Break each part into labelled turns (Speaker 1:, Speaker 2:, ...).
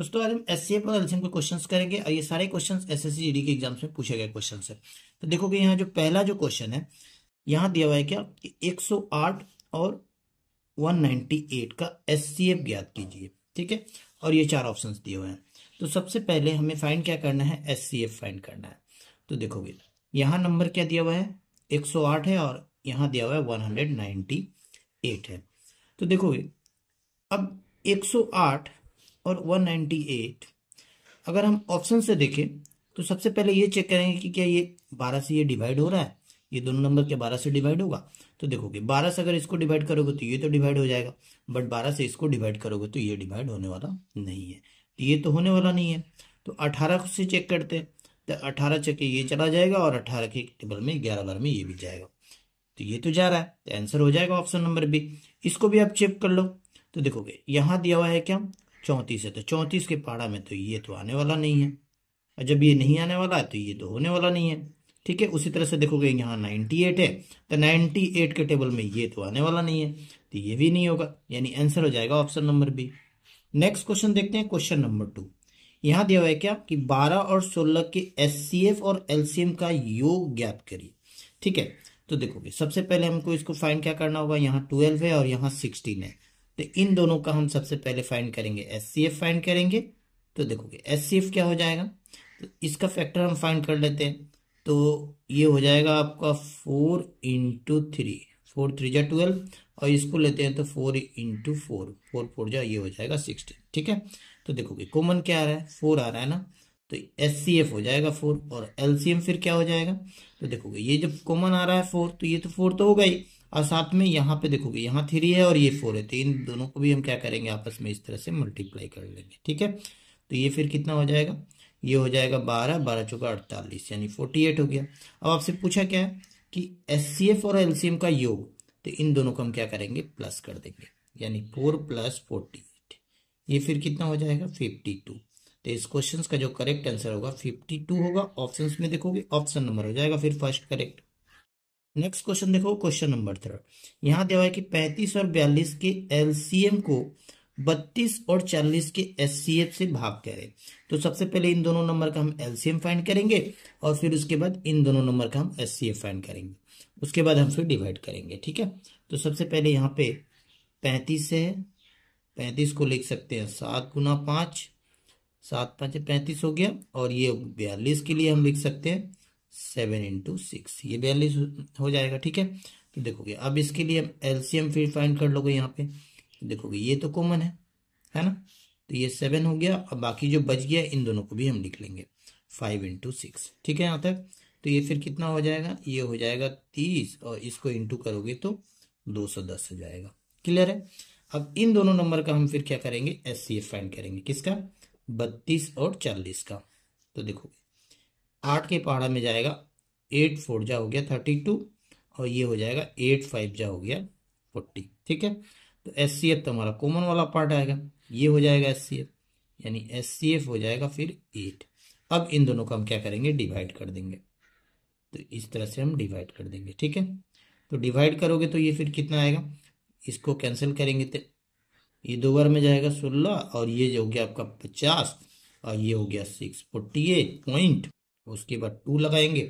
Speaker 1: दोस्तों आज हम एस सी एफ और एलसीएम के क्वेश्चंस करेंगे और ये सारे क्वेश्चंस एसएससी जीडी के एग्जाम्स में पूछे गए क्वेश्चन है तो कि यहाँ जो पहला जो क्वेश्चन है यहाँ दिया हुआ है क्या कि 108 और 198 का एस सी एफ ज्ञात कीजिए ठीक है और ये चार ऑप्शन दिए हुए हैं तो सबसे पहले हमें फाइंड क्या करना है एस सी एफ फाइंड करना है तो देखोगे यहाँ नंबर क्या दिया हुआ है आठ है और यहाँ दिया हुआ है एट है तो देखोगे अब आठ और 198 अगर हम ऑप्शन से देखें तो सबसे पहले ये चेक करेंगे कि क्या ये 12 से ये डिवाइड हो रहा है ये दोनों नंबर के 12 से डिवाइड होगा तो देखोगे 12 से अगर इसको डिवाइड करोगे तो ये तो डिवाइड हो जाएगा बट 12 से इसको डिवाइड करोगे तो ये डिवाइड होने वाला नहीं है तो ये तो होने वाला नहीं है तो अठारह से चेक करते हैं तो अठारह चेक ये चला जाएगा और अठारह के टेबल में ग्यारह बार में ये भी जाएगा तो ये तो जा रहा है तो आंसर हो जाएगा ऑप्शन नंबर बी इसको भी आप चेक कर लो तो देखोगे यहाँ दिया हुआ है क्या चौंतीस है तो चौंतीस के पहाड़ा में तो ये तो आने वाला नहीं है और जब ये नहीं आने वाला है तो ये तो होने वाला नहीं है ठीक है उसी तरह से देखोगे यहाँ नाइन्टी एट है तो नाइन्टी एट के टेबल में ये तो आने वाला नहीं है तो ये भी नहीं होगा यानी आंसर हो जाएगा option number B next question देखते हैं क्वेश्चन नंबर टू यहाँ दिया हुआ है क्या कि बारह और सोलह के एस और एम का योग ज्ञात करिए ठीक है तो देखोगे सबसे पहले हमको इसको फाइंड क्या करना होगा यहाँ ट्वेल्व है और यहाँ सिक्सटीन है तो इन दोनों का हम सबसे पहले फाइंड करेंगे एस सी एफ फाइंड करेंगे तो देखोगे एस सी एफ क्या हो जाएगा तो इसका फैक्टर हम फाइंड कर लेते हैं तो ये हो जाएगा आपका four into three four three जा ट्वेल्व और इसको लेते हैं तो four into four four four जा ये हो जाएगा सिक्सटीन ठीक है तो देखोगे कॉमन क्या आ रहा है फोर आ रहा है ना तो एस सी एफ हो जाएगा फोर और एल सी एम फिर क्या हो जाएगा तो देखोगे ये जब कॉमन आ रहा है फोर तो ये तो फोर तो होगा ही और साथ में यहाँ पे देखोगे यहाँ थ्री है और ये फोर है तो इन दोनों को भी हम क्या करेंगे आपस में इस तरह से मल्टीप्लाई कर लेंगे ठीक है तो ये फिर कितना हो जाएगा ये हो जाएगा बारह बारह चौका अड़तालीस यानी फोर्टी एट हो गया अब आपसे पूछा क्या है कि एस और एल का योग तो इन दोनों को हम क्या करेंगे प्लस कर देंगे यानी फोर प्लस फोर्टी एट ये फिर कितना हो जाएगा फिफ्टी टू तो इस क्वेश्चन का जो करेक्ट आंसर होगा फिफ्टी टू होगा ऑप्शन में देखोगे ऑप्शन नंबर हो जाएगा फिर फर्स्ट करेक्ट नेक्स्ट क्वेश्चन देखो क्वेश्चन नंबर थर्ड यहाँ दिया है कि पैंतीस और बयालीस के एलसीएम को बत्तीस और चालीस के एचसीएफ से भाग करें तो सबसे पहले इन दोनों नंबर का हम एलसीएम फाइंड करेंगे और फिर उसके बाद इन दोनों नंबर का हम एचसीएफ फाइंड करेंगे उसके बाद हम फिर डिवाइड करेंगे ठीक है तो सबसे पहले यहाँ पे पैंतीस है पैंतीस को लिख सकते हैं सात गुना पाँच सात पाँच पैंतीस हो गया और ये बयालीस के लिए हम लिख सकते हैं सेवन इंटू सिक्स ये बयालीस हो जाएगा ठीक है तो देखोगे अब इसके लिए एलसीएम फिर फाइंड कर लोगे यहाँ पे तो देखोगे ये तो कॉमन है है ना तो ये सेवन हो गया अब बाकी जो बच गया इन दोनों को भी हम लिख लेंगे फाइव इंटू सिक्स ठीक है यहाँ तक तो ये फिर कितना हो जाएगा ये हो जाएगा तीस और इसको इंटू करोगे तो दो सौ दस हो जाएगा क्लियर है अब इन दोनों नंबर का हम फिर क्या करेंगे एस सी एफ फाइंड करेंगे किसका बत्तीस और चालीस का तो देखोगे आठ के पहाड़ा में जाएगा एट फोर जा हो गया थर्टी टू और ये हो जाएगा एट फाइव जा हो गया फोर्टी ठीक है तो एस सी एफ तो हमारा कॉमन वाला पार्ट आएगा ये हो जाएगा एस सी एफ यानी एस सी एफ हो जाएगा फिर एट अब इन दोनों को हम क्या करेंगे डिवाइड कर देंगे तो इस तरह से हम डिवाइड कर देंगे ठीक है तो डिवाइड करोगे तो ये फिर कितना आएगा इसको कैंसिल करेंगे तो ये दो बार में जाएगा सोलह और ये जो हो गया आपका पचास और ये हो गया सिक्स फोर्टी एट पॉइंट उसके बाद टू लगाएंगे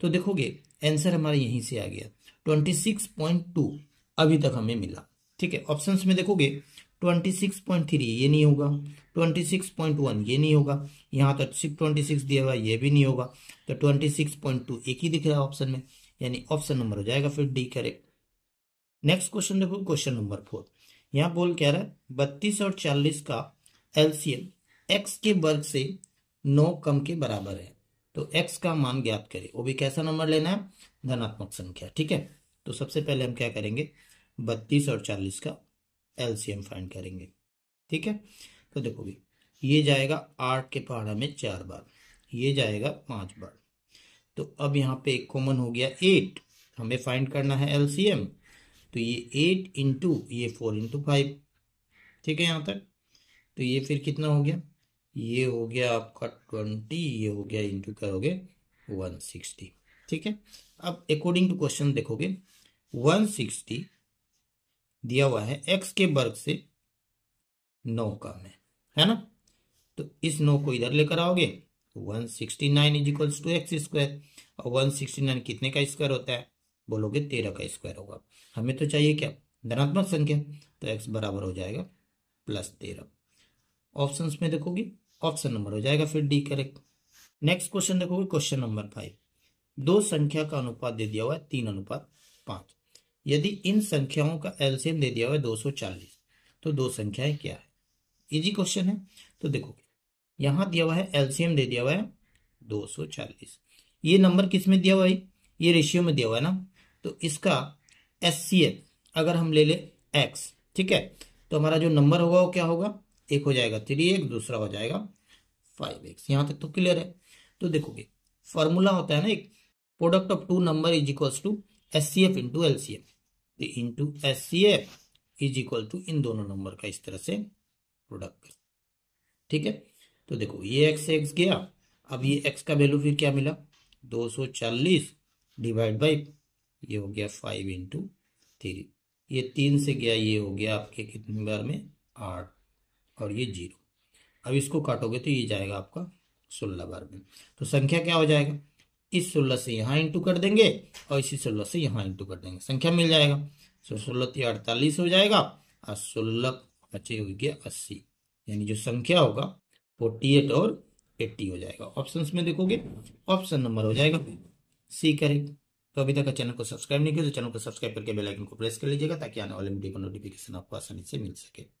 Speaker 1: तो देखोगे आंसर हमारा यहीं से आ गया ट्वेंटी सिक्स पॉइंट टू अभी तक हमें मिला ठीक है ऑप्शंस में देखोगे ट्वेंटी सिक्स पॉइंट थ्री ये नहीं होगा ट्वेंटी सिक्स पॉइंट वन ये नहीं होगा यहाँ तक सिक्स ट्वेंटी सिक्स दिया हुआ ये भी नहीं होगा तो ट्वेंटी सिक्स पॉइंट टू एक ही दिख रहा है ऑप्शन में यानी ऑप्शन नंबर हो जाएगा फिर डी करेक्ट नेक्स्ट क्वेश्चन देखो क्वेश्चन नंबर फोर यहाँ बोल क्या रहा है बत्तीस और चालीस का एलसीएम एक्स के वर्ग से नौ कम के बराबर है तो एक्स का मान ज्ञात करें वो भी कैसा नंबर लेना है धनात्मक संख्या ठीक है तो सबसे पहले हम क्या करेंगे बत्तीस और चालीस का एलसीएम फाइंड करेंगे ठीक है तो देखो भी ये जाएगा आठ के पहाड़ा में चार बार ये जाएगा पांच बार तो अब यहाँ पे एक कॉमन हो गया एट हमें फाइंड करना है एलसीएम तो ये एट इंटू ये फोर इंटू फाइव ठीक है यहाँ तक तो ये फिर कितना हो गया ये हो गया आपका ट्वेंटी ये हो गया इंटू करोगे वन सिक्सटी ठीक है अब अकॉर्डिंग टू क्वेश्चन देखोगे वन सिक्सटी दिया हुआ है एक्स के वर्ग से नौ कम है है ना तो इस नौ को इधर लेकर आओगे one sixty nine is equals to x square और वन सिक्सटी नाइन कितने का स्क्वायर होता है बोलोगे तेरह का स्क्वायर होगा हमें तो चाहिए क्या धनात्मक संख्या तो एक्स बराबर हो जाएगा प्लस तेरह ऑप्शन में देखोगे ऑप्शन नंबर हो जाएगा फिर डी करेक्ट नेक्स्ट क्वेश्चन देखोगे क्वेश्चन नंबर फाइव दो संख्या का अनुपात दे दिया हुआ है तीन अनुपात पांच यदि इन संख्याओं का एलसीएम दे दिया हुआ है दो सौ चालीस तो दो संख्याएं क्या है इजी क्वेश्चन है तो देखो यहाँ दिया हुआ है एलसीएम दे दिया हुआ है दो सौ चालीस ये नंबर किस में दिया हुआ है ये रेशियो में दिया हुआ है ना तो इसका एस अगर हम ले ले एक्स ठीक है तो हमारा जो नंबर होगा वो क्या होगा एक हो जाएगा थ्री एक दूसरा हो जाएगा फाइव एक्स यहाँ तक तो क्लियर है तो देखोगे फॉर्मूला होता है ना एक product of two number is equal to S C F into L C F तो into S C F is equal to इन दोनों नंबर का इस तरह से प्रोडक्ट ठीक है तो देखो ये एक्स एक्स गया अब ये एक्स का वैल्यू फिर क्या मिला दो सौ चालीस डिवाइड बाई ये हो गया फाइव इंटू थ्री ये तीन से गया ये हो गया आपके कितनी बार में आठ और ये जीरो अब इसको काटोगे तो ये जाएगा आपका सोलह बार में तो संख्या क्या हो जाएगा इस सोलह से यहाँ इंटू कर देंगे और इसी सोलह से यहाँ इंटू कर देंगे संख्या मिल जाएगा सो तो सोलह तीन तो अड़तालीस हो जाएगा और सोलह बचे हो गया अस्सी यानी जो संख्या होगा फोर्टी एट और एट्टी हो जाएगा ऑप्शन में देखोगे ऑप्शन नंबर हो जाएगा सी करेक्ट तो अभी तक चैनल को सब्सक्राइब नहीं किया तो चैनल को सब्सक्राइब करके बेल आइकन को प्रेस कर लीजिएगा ताकि आने वाले वीडियो का नोटिफिकेशन आपको आसानी से मिल सके